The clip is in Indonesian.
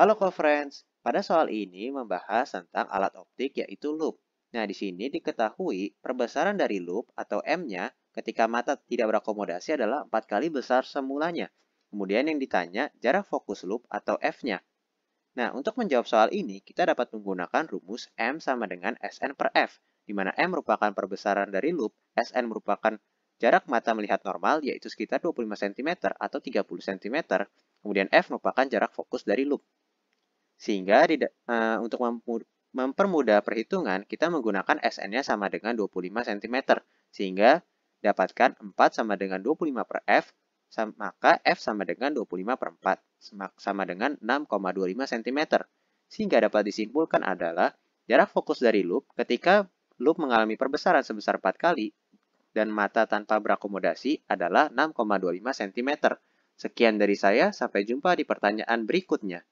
Halo co-friends, pada soal ini membahas tentang alat optik yaitu loop. Nah, di sini diketahui perbesaran dari loop atau M-nya ketika mata tidak berakomodasi adalah 4 kali besar semulanya. Kemudian yang ditanya jarak fokus loop atau F-nya. Nah, untuk menjawab soal ini, kita dapat menggunakan rumus M sama dengan Sn per F, di mana M merupakan perbesaran dari loop, Sn merupakan jarak mata melihat normal, yaitu sekitar 25 cm atau 30 cm, kemudian F merupakan jarak fokus dari loop. Sehingga di, uh, untuk mempermudah perhitungan, kita menggunakan SN-nya sama dengan 25 cm. Sehingga dapatkan 4 sama dengan 25 per F, maka F sama dengan 25 per 4, sama dengan 6,25 cm. Sehingga dapat disimpulkan adalah jarak fokus dari loop ketika loop mengalami perbesaran sebesar 4 kali dan mata tanpa berakomodasi adalah 6,25 cm. Sekian dari saya, sampai jumpa di pertanyaan berikutnya.